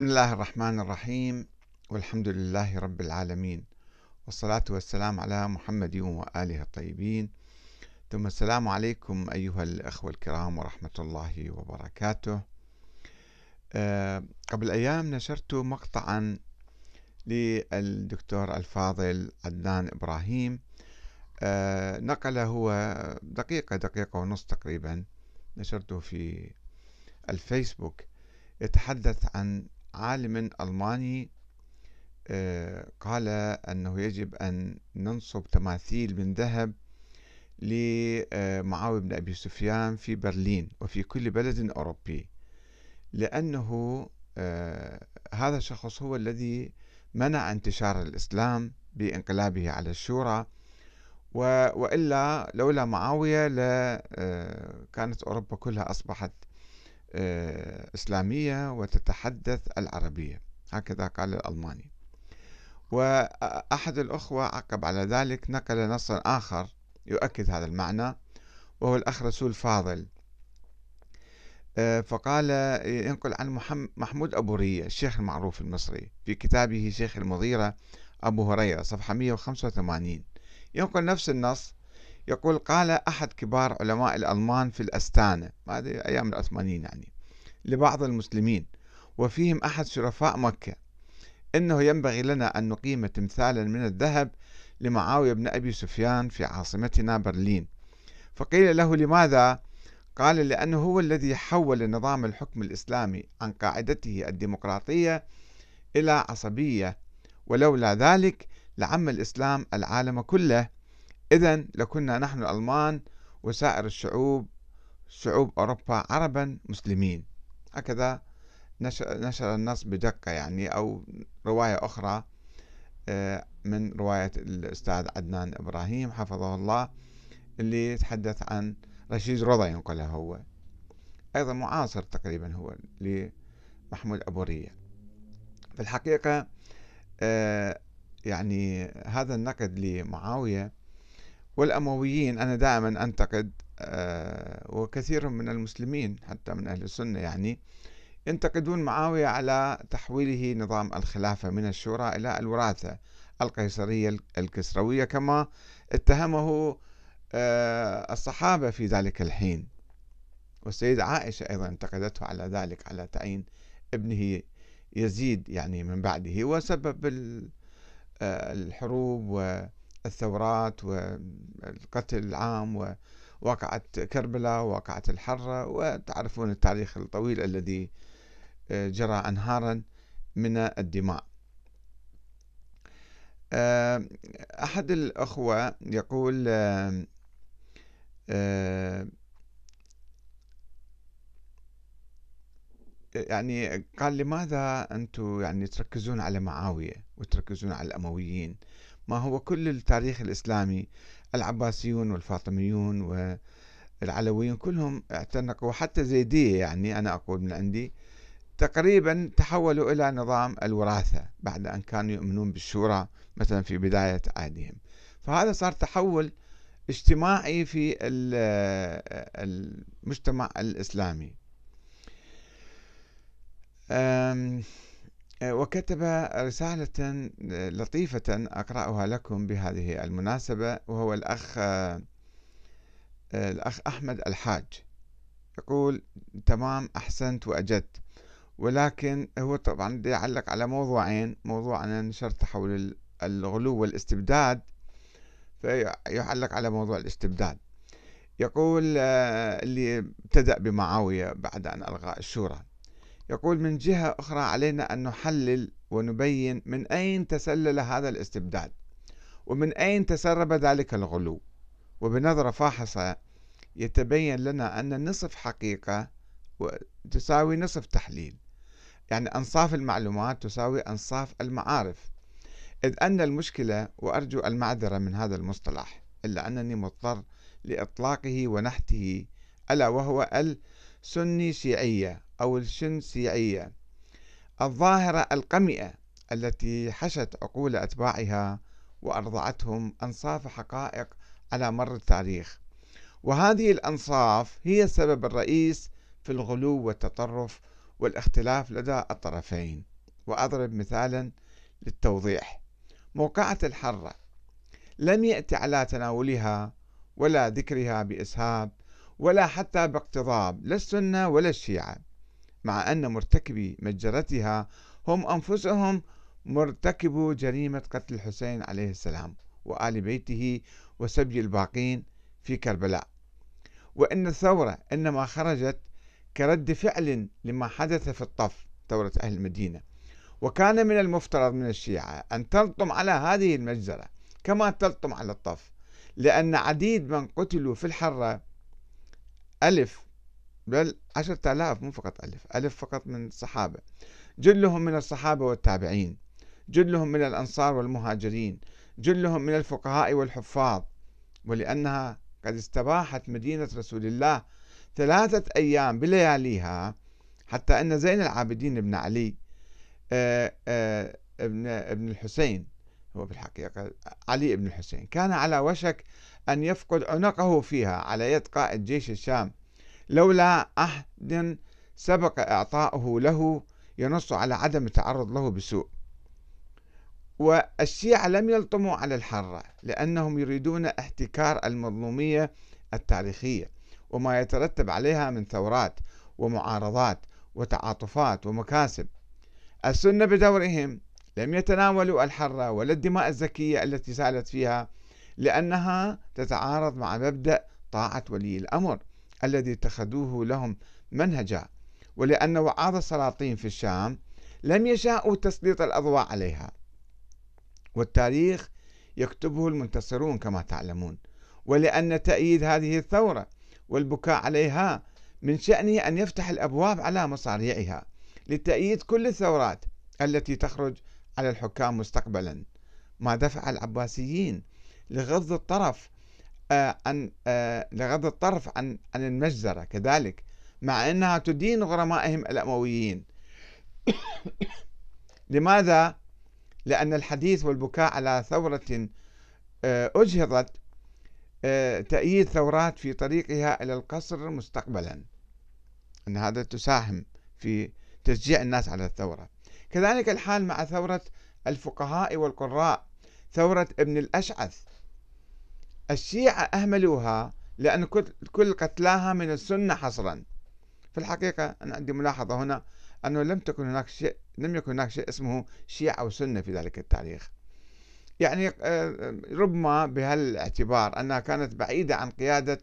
بسم الله الرحمن الرحيم والحمد لله رب العالمين والصلاة والسلام على محمد وآله الطيبين ثم السلام عليكم أيها الأخوة الكرام ورحمة الله وبركاته آه، قبل أيام نشرت مقطعا للدكتور الفاضل عدنان إبراهيم آه، نقل هو دقيقة دقيقة ونص تقريبا نشرته في الفيسبوك يتحدث عن عالم ألماني آه، قال أنه يجب أن ننصب تماثيل من ذهب لمعاوية بن أبي سفيان في برلين وفي كل بلد أوروبي لأنه آه، هذا الشخص هو الذي منع انتشار الإسلام بانقلابه على الشورى وإلا لولا معاوية آه، كانت أوروبا كلها أصبحت آه، إسلامية وتتحدث العربية هكذا قال الألماني وأحد الأخوة عقب على ذلك نقل نصا آخر يؤكد هذا المعنى وهو الأخ رسول فاضل آه، فقال ينقل عن محمود أبو رية الشيخ المعروف المصري في كتابه شيخ المضيرة أبو هريرة صفحة 185 ينقل نفس النص يقول قال أحد كبار علماء الألمان في الأستانة هذه أيام العثمانيين يعني لبعض المسلمين وفيهم أحد شرفاء مكة إنه ينبغي لنا أن نقيم تمثالا من الذهب لمعاوية بن أبي سفيان في عاصمتنا برلين فقيل له لماذا؟ قال لأنه هو الذي حول نظام الحكم الإسلامي عن قاعدته الديمقراطية إلى عصبية ولولا ذلك لعم الإسلام العالم كله إذا لكنا نحن الألمان وسائر الشعوب شعوب أوروبا عربا مسلمين هكذا نشر النص بدقة يعني أو رواية أخرى آه، من رواية الأستاذ عدنان إبراهيم حفظه الله اللي يتحدث عن رشيد رضا ينقله هو أيضا معاصر تقريبا هو لمحمود أبو رية في الحقيقة آه، يعني هذا النقد لمعاوية والأمويين أنا دائما أنتقد آه، وكثير من المسلمين حتى من أهل السنة يعني ينتقدون معاوية على تحويله نظام الخلافة من الشورى إلى الوراثة القيصرية الكسروية كما اتهمه آه، الصحابة في ذلك الحين والسيدة عائشة أيضا انتقدته على ذلك على تعيين ابنه يزيد يعني من بعده وسبب آه، الحروب و الثورات والقتل العام وواقعة كربلاء وواقعة الحرة وتعرفون التاريخ الطويل الذي آه، جرى أنهارا من الدماء آه، أحد الأخوة يقول آه، يعني قال لماذا أنتم يعني تركزون على معاوية وتركزون على الأمويين ما هو كل التاريخ الإسلامي العباسيون والفاطميون والعلويون كلهم اعتنقوا حتى زيدية يعني أنا أقول من عندي تقريبا تحولوا إلى نظام الوراثة بعد أن كانوا يؤمنون بالشورى مثلا في بداية عهدهم فهذا صار تحول اجتماعي في آه، المجتمع الإسلامي آه، وكتب رسالة آه، لطيفة أقرأها لكم بهذه المناسبة وهو الأخ آه، الأخ أحمد الحاج يقول تمام أحسنت وأجدت ولكن هو طبعا يعلق على موضوعين موضوع أنا نشرته حول الغلو والاستبداد فيعلق على موضوع الاستبداد يقول اللي ابتدأ بمعاوية بعد أن ألغى الشورى يقول من جهة أخرى علينا أن نحلل ونبين من أين تسلل هذا الاستبداد ومن أين تسرب ذلك الغلو وبنظرة فاحصة يتبين لنا أن نصف حقيقة تساوي نصف تحليل يعني أنصاف المعلومات تساوي أنصاف المعارف إذ أن المشكلة وأرجو المعذرة من هذا المصطلح إلا أنني مضطر لإطلاقه ونحته ألا وهو سني شيعية أو الشن شيعية الظاهرة القمئة التي حشت عقول أتباعها وأرضعتهم أنصاف حقائق على مر التاريخ وهذه الأنصاف هي السبب الرئيس في الغلو والتطرف والاختلاف لدى الطرفين وأضرب مثالا للتوضيح موقعة الحرة لم يأتي على تناولها ولا ذكرها بإسهاب ولا حتى باقتضاب لا السنة ولا الشيعة مع أن مرتكبي مجزرتها هم أنفسهم مرتكبو جريمة قتل الحسين عليه السلام وآل بيته وسبي الباقين في كربلاء وأن الثورة إنما خرجت كرد فعل لما حدث في الطف ثورة أهل المدينة وكان من المفترض من الشيعة أن تلطم على هذه المجزرة كما تلطم على الطف لأن عديد من قتلوا في الحرة ألف بل عشرة آلاف مو فقط ألف ألف فقط من الصحابة جلهم من الصحابة والتابعين جلهم من الأنصار والمهاجرين جلهم من الفقهاء والحفاظ ولأنها قد استباحت مدينة رسول الله ثلاثة أيام بلياليها حتى أن زين العابدين بن علي آه، آه، ابن ابن الحسين هو بالحقيقة علي بن الحسين كان على وشك أن يفقد عنقه فيها على يد قائد جيش الشام لولا عهد سبق إعطاؤه له ينص على عدم التعرض له بسوء والشيعة لم يلطموا على الحرة لأنهم يريدون احتكار المظلومية التاريخية وما يترتب عليها من ثورات ومعارضات وتعاطفات ومكاسب السنة بدورهم لم يتناولوا الحرة ولا الدماء الزكية التي سالت فيها لأنها تتعارض مع مبدأ طاعة ولي الأمر الذي اتخذوه لهم منهجا ولأن وعاظ السلاطين في الشام لم يشاءوا تسليط الأضواء عليها والتاريخ يكتبه المنتصرون كما تعلمون ولأن تأييد هذه الثورة والبكاء عليها من شأنه أن يفتح الأبواب على مصاريعها لتأييد كل الثورات التي تخرج على الحكام مستقبلا ما دفع العباسيين لغض الطرف آه، عن آه، لغض الطرف عن عن المجزرة كذلك مع أنها تدين غرمائهم الأمويين لماذا؟ لأن الحديث والبكاء على ثورة آه، أجهضت تأييد ثورات في طريقها إلى القصر مستقبلا أن هذا تساهم في تشجيع الناس على الثورة كذلك الحال مع ثورة الفقهاء والقراء ثورة ابن الأشعث الشيعة أهملوها لأن كل قتلاها من السنة حصرا في الحقيقة أنا عندي ملاحظة هنا أنه لم تكن هناك شيء لم يكن هناك شيء اسمه شيعة وسنة في ذلك التاريخ يعني آه، ربما بهالاعتبار أنها كانت بعيدة عن قيادة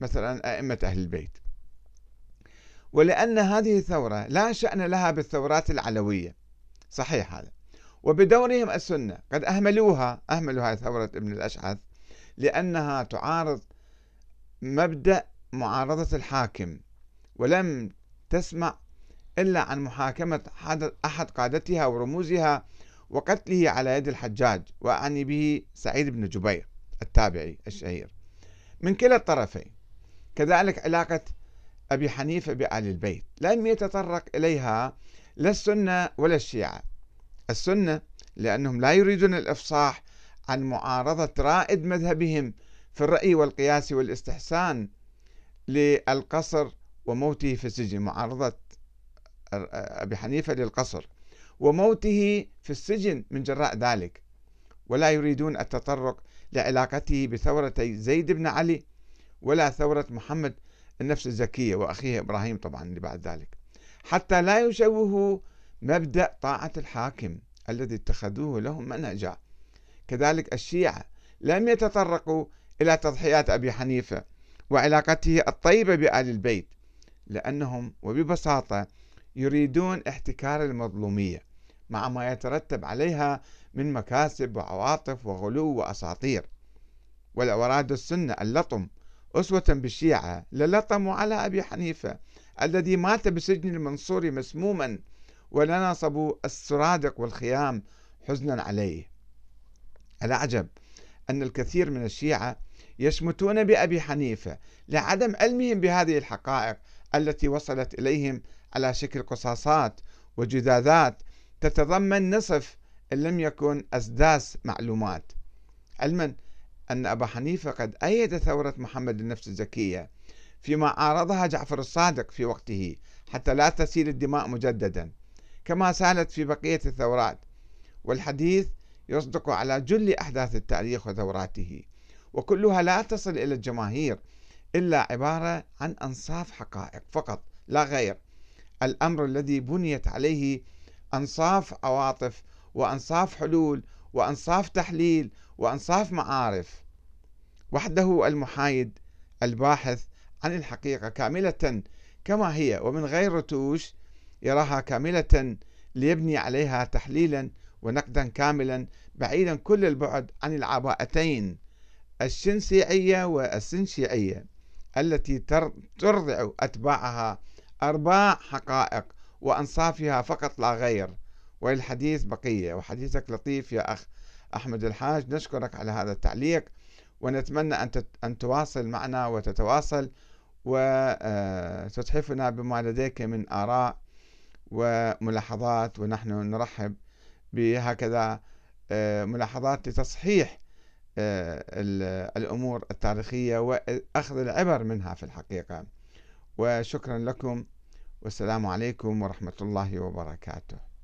مثلا أئمة أهل البيت ولأن هذه الثورة لا شأن لها بالثورات العلوية صحيح هذا وبدورهم السنة قد أهملوها أهملوا هذه ثورة ابن الأشعث لأنها تعارض مبدأ معارضة الحاكم ولم تسمع إلا عن محاكمة أحد قادتها ورموزها وقتله على يد الحجاج وأعني به سعيد بن جبير التابعي الشهير من كلا الطرفين كذلك علاقة أبي حنيفة بآل البيت لم يتطرق إليها لا السنة ولا الشيعة السنة لأنهم لا يريدون الإفصاح عن معارضة رائد مذهبهم في الرأي والقياس والاستحسان للقصر وموته في السجن معارضة أبي حنيفة للقصر وموته في السجن من جراء ذلك ولا يريدون التطرق لعلاقته بثورتي زيد بن علي ولا ثورة محمد النفس الزكية وأخيه إبراهيم طبعا اللي بعد ذلك حتى لا يشوهوا مبدأ طاعة الحاكم الذي اتخذوه لهم منهجا كذلك الشيعة لم يتطرقوا إلى تضحيات أبي حنيفة وعلاقته الطيبة بآل البيت لأنهم وببساطة يريدون احتكار المظلومية مع ما يترتب عليها من مكاسب وعواطف وغلو وأساطير والأوراد السنة اللطم أسوة بالشيعة للطموا على أبي حنيفة الذي مات بسجن المنصور مسموما ولناصبوا السرادق والخيام حزنا عليه العجب أن الكثير من الشيعة يشمتون بأبي حنيفة لعدم علمهم بهذه الحقائق التي وصلت إليهم على شكل قصاصات وجذاذات تتضمن نصف إن لم يكن أسداس معلومات علما أن أبا حنيفة قد أيد ثورة محمد النفس الزكية فيما عارضها جعفر الصادق في وقته حتى لا تسيل الدماء مجددا كما سالت في بقية الثورات والحديث يصدق على جل أحداث التاريخ وثوراته وكلها لا تصل إلى الجماهير إلا عبارة عن أنصاف حقائق فقط لا غير الأمر الذي بنيت عليه أنصاف عواطف وأنصاف حلول وأنصاف تحليل وأنصاف معارف وحده المحايد الباحث عن الحقيقة كاملة كما هي ومن غير رتوش يراها كاملة ليبني عليها تحليلا ونقدا كاملا بعيدا كل البعد عن العباءتين الشنسيعية والسنشيعية التي ترضع أتباعها أرباع حقائق وأنصافها فقط لا غير وللحديث بقية وحديثك لطيف يا أخ أحمد الحاج نشكرك على هذا التعليق ونتمنى أن أن تواصل معنا وتتواصل وتتحفنا آه، بما لديك من آراء وملاحظات ونحن نرحب بهكذا آه، ملاحظات لتصحيح آه، الأمور التاريخية وأخذ العبر منها في الحقيقة وشكرا لكم والسلام عليكم ورحمة الله وبركاته